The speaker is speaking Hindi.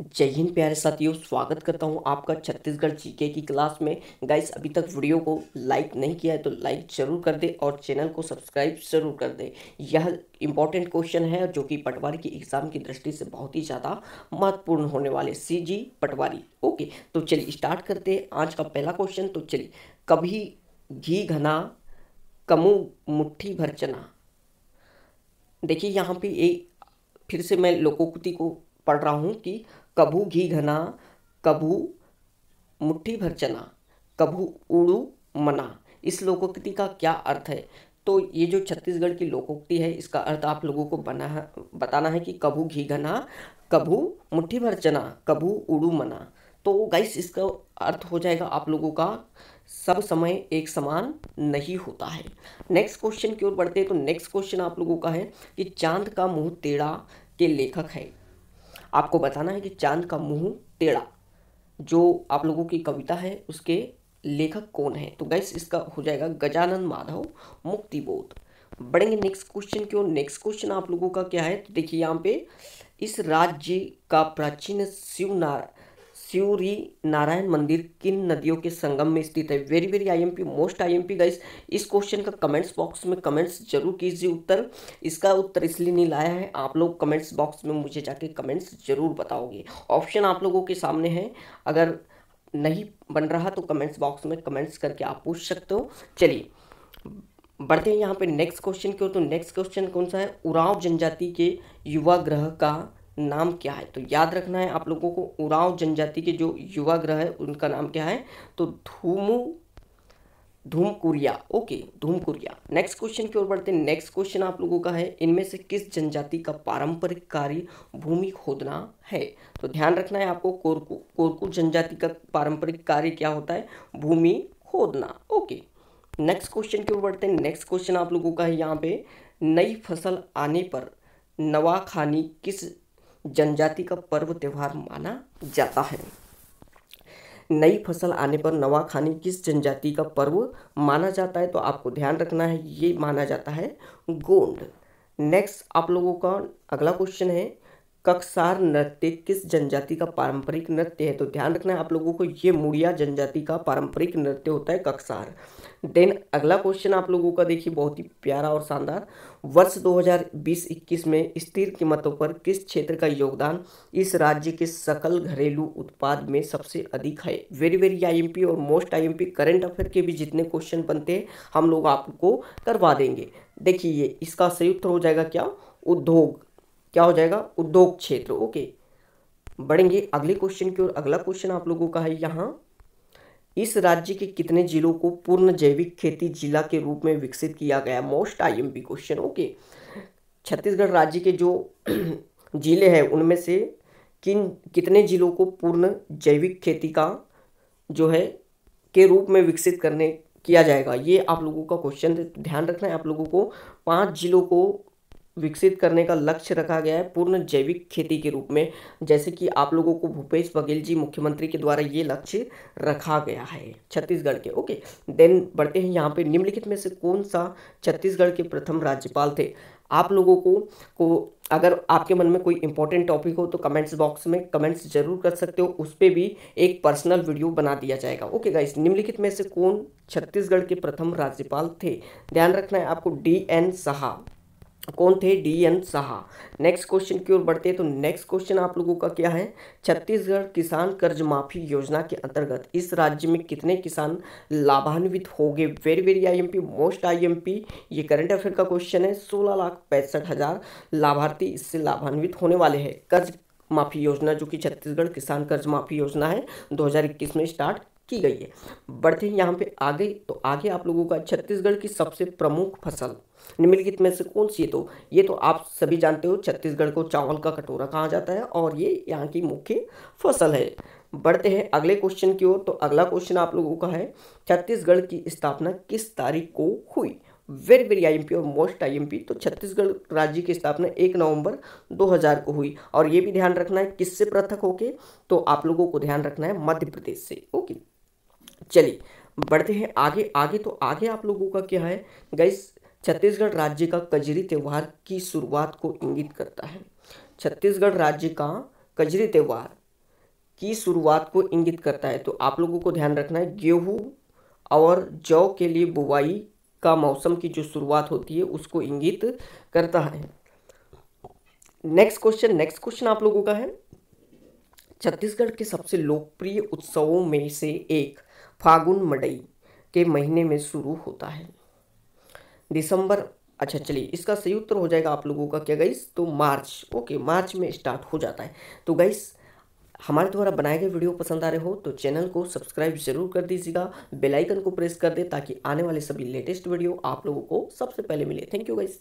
जय हिंद प्यारे साथियों स्वागत करता हूँ आपका छत्तीसगढ़ जीके की क्लास में गाइस अभी तक वीडियो को लाइक नहीं किया है तो लाइक जरूर कर दे और चैनल को सब्सक्राइब जरूर कर दे यह इंपॉर्टेंट क्वेश्चन है जो कि पटवारी की एग्ज़ाम की दृष्टि से बहुत ही ज़्यादा महत्वपूर्ण होने वाले सी जी पटवारी ओके तो चलिए स्टार्ट करते हैं आज का पहला क्वेश्चन तो चलिए कभी घी घना कमू मुठ्ठी भर चना देखिए यहाँ पे एक फिर से मैं लोकोक्ति को पढ़ रहा हूँ कि कभू घी घना कभू मुट्ठी भर चना कभू उड़ू मना इस लोकोक्ति का क्या अर्थ है तो ये जो छत्तीसगढ़ की लोकोक्ति है इसका अर्थ आप लोगों को बना बताना है कि कभू घी घना कभू मुट्ठी भर चना कभू उड़ू मना तो गाइस इसका अर्थ हो जाएगा आप लोगों का सब समय एक समान नहीं होता है नेक्स्ट क्वेश्चन की ओर बढ़ते हैं तो नेक्स्ट क्वेश्चन आप लोगों का है कि चांद का मुंह टेढ़ा के लेखक है आपको बताना है कि चांद का मुंह टेढ़ा जो आप लोगों की कविता है उसके लेखक कौन है तो गैस इसका हो जाएगा गजानन माधव मुक्तिबोध बढ़ेंगे नेक्स्ट क्वेश्चन क्यों नेक्स्ट क्वेश्चन आप लोगों का क्या है तो देखिए यहाँ पे इस राज्य का प्राचीन शिव सूरी नारायण मंदिर किन नदियों के संगम में स्थित है very very IMP most IMP guys इस क्वेश्चन का कमेंट्स बॉक्स में कमेंट्स जरूर कीजिए उत्तर इसका उत्तर इसलिए नहीं लाया है आप लोग कमेंट्स बॉक्स में मुझे जाके कमेंट्स जरूर बताओगे ऑप्शन आप लोगों के सामने है अगर नहीं बन रहा तो कमेंट्स बॉक्स में कमेंट्स करके आप पूछ सकते हो चलिए बढ़ते हैं यहाँ पे नेक्स्ट क्वेश्चन की ओर तो नेक्स्ट क्वेश्चन कौन सा है उराव जनजाति के युवा ग्रह का नाम क्या है तो याद रखना है आप लोगों को उराव जनजाति के जो युवा ग्रह है उनका नाम क्या है तो धूमु Dhumkuria okay Dhumkuria next question की ओर बढ़ते हैं नेक्स्ट क्वेश्चन आप लोगों का है इनमें से किस जनजाति का पारंपरिक कार्य भूमि खोदना है तो ध्यान रखना है आपको कोरकू कोरकू जनजाति का पारंपरिक कार्य क्या होता है भूमि खोदना ओके नेक्स्ट क्वेश्चन की ओर बढ़ते हैं नेक्स्ट क्वेश्चन आप लोगों का है यहाँ पे नई फसल आने पर नवाखानी किस जनजाति का पर्व त्यौहार माना जाता है नई फसल आने पर नवा खाने किस जनजाति का पर्व माना जाता है तो आपको ध्यान रखना है ये माना जाता है गोंड नेक्स्ट आप लोगों का अगला क्वेश्चन है कक्षार नृत्य किस जनजाति का पारंपरिक नृत्य है तो ध्यान रखना है आप लोगों को ये मुड़िया जनजाति का पारंपरिक नृत्य होता है कक्षार देन अगला क्वेश्चन आप लोगों का देखिए बहुत ही प्यारा और शानदार वर्ष 2020-21 में स्थिर कीमतों पर किस क्षेत्र का योगदान इस राज्य के सकल घरेलू उत्पाद में सबसे अधिक है वेरी वेरी आईएमपी और मोस्ट आईएमपी करंट अफेयर के भी जितने क्वेश्चन बनते हैं हम लोग आपको करवा देंगे देखिए इसका इसका संयुक्त हो जाएगा क्या उद्योग क्या हो जाएगा उद्योग क्षेत्र ओके बढ़ेंगे अगले क्वेश्चन की ओर अगला क्वेश्चन आप लोगों का है यहाँ इस राज्य के कितने जिलों को पूर्ण जैविक खेती जिला के रूप में विकसित किया गया most I M P question okay Chhattisgarh राज्य के जो जिले हैं उनमें से किन कितने जिलों को पूर्ण जैविक खेती का जो है के रूप में विकसित करने किया जाएगा ये आप लोगों का क्वेश्चन ध्यान रखना है आप लोगों को पांच जिलों को विकसित करने का लक्ष्य रखा गया है पूर्ण जैविक खेती के रूप में जैसे कि आप लोगों को भूपेश बघेल जी मुख्यमंत्री के द्वारा ये लक्ष्य रखा गया है छत्तीसगढ़ के ओके देन बढ़ते हैं यहाँ पे निम्नलिखित में से कौन सा छत्तीसगढ़ के प्रथम राज्यपाल थे आप लोगों को को अगर आपके मन में कोई इंपॉर्टेंट टॉपिक हो तो कमेंट्स बॉक्स में कमेंट्स जरूर कर सकते हो उस पर भी एक पर्सनल वीडियो बना दिया जाएगा ओके गाइस निम्नलिखित में से कौन छत्तीसगढ़ के प्रथम राज्यपाल थे ध्यान रखना है आपको डी एन साहब कौन थे D N Shah next question की ओर बढ़ते हैं तो नेक्स्ट क्वेश्चन आप लोगों का क्या है छत्तीसगढ़ किसान कर्ज माफी योजना के अंतर्गत इस राज्य में कितने किसान लाभान्वित हो गए very very IMP most IMP ये करंट अफेयर का क्वेश्चन है सोलह लाख पैंसठ हज़ार लाभार्थी इससे लाभान्वित होने वाले हैं कर्ज माफी योजना जो कि छत्तीसगढ़ किसान कर्ज माफी योजना है 2021 में स्टार्ट की गई है बढ़ते हैं यहाँ पे आगे तो आगे आप लोगों का छत्तीसगढ़ की सबसे प्रमुख फसल निम्नलिखित में से कौन सी है तो ये तो आप सभी जानते हो छत्तीसगढ़ को चावल का कटोरा कहा जाता है और ये यहाँ की मुख्य फसल है बढ़ते हैं अगले क्वेश्चन की ओर तो अगला क्वेश्चन आप लोगों का है छत्तीसगढ़ की स्थापना किस तारीख को हुई वेरी वेरी पी और मोस्ट पी तो छत्तीसगढ़ राज्य की स्थापना एक नवंबर 2000 को हुई और ये भी ध्यान रखना है किससे पृथक होके तो आप लोगों को ध्यान रखना है मध्य प्रदेश से ओके चलिए बढ़ते हैं आगे आगे तो आगे आप लोगों का क्या है गाइस छत्तीसगढ़ राज्य का कजरी त्यौहार की शुरुआत को इंगित करता है छत्तीसगढ़ राज्य का कजरी त्यौहार की शुरुआत को इंगित करता है तो आप लोगों को ध्यान रखना है गेहूँ और जौ के लिए बुवाई का मौसम की जो शुरुआत होती है उसको इंगित करता है नेक्स्ट क्वेश्चन नेक्स्ट क्वेश्चन आप लोगों का है छत्तीसगढ़ के सबसे लोकप्रिय उत्सवों में से एक फागुन मडई के महीने में शुरू होता है दिसंबर अच्छा चलिए इसका सही उत्तर हो जाएगा आप लोगों का क्या गाइस तो मार्च ओके मार्च में स्टार्ट हो जाता है तो गाइस हमारे द्वारा बनाए गए वीडियो पसंद आ रहे हो तो चैनल को सब्सक्राइब जरूर कर दीजिएगा बेल आइकन को प्रेस कर दे ताकि आने वाले सभी लेटेस्ट वीडियो आप लोगों को सबसे पहले मिले थैंक यू गाइस